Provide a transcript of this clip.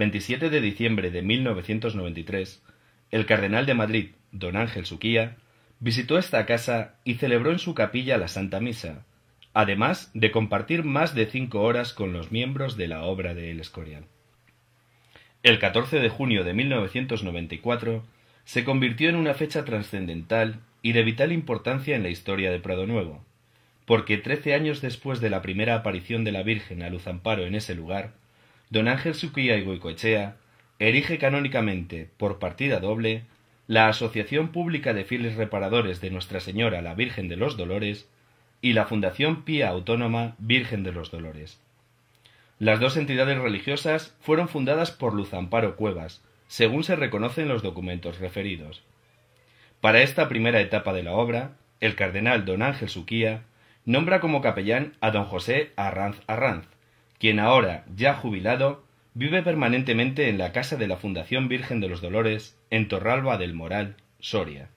27 de diciembre de 1993, el cardenal de Madrid, don Ángel Suquía, visitó esta casa y celebró en su capilla la Santa Misa, además de compartir más de cinco horas con los miembros de la obra de El Escorial. El 14 de junio de 1994 se convirtió en una fecha trascendental y de vital importancia en la historia de Prado Nuevo, porque trece años después de la primera aparición de la Virgen a Luz Amparo en ese lugar, don Ángel Suquía y Goicoechea erige canónicamente, por partida doble, la Asociación Pública de Files Reparadores de Nuestra Señora la Virgen de los Dolores y la Fundación Pía Autónoma Virgen de los Dolores. Las dos entidades religiosas fueron fundadas por Luz Amparo Cuevas, según se reconocen los documentos referidos. Para esta primera etapa de la obra, el cardenal don Ángel Suquía nombra como capellán a don José Arranz Arranz, quien ahora, ya jubilado, vive permanentemente en la casa de la Fundación Virgen de los Dolores, en Torralba del Moral, Soria.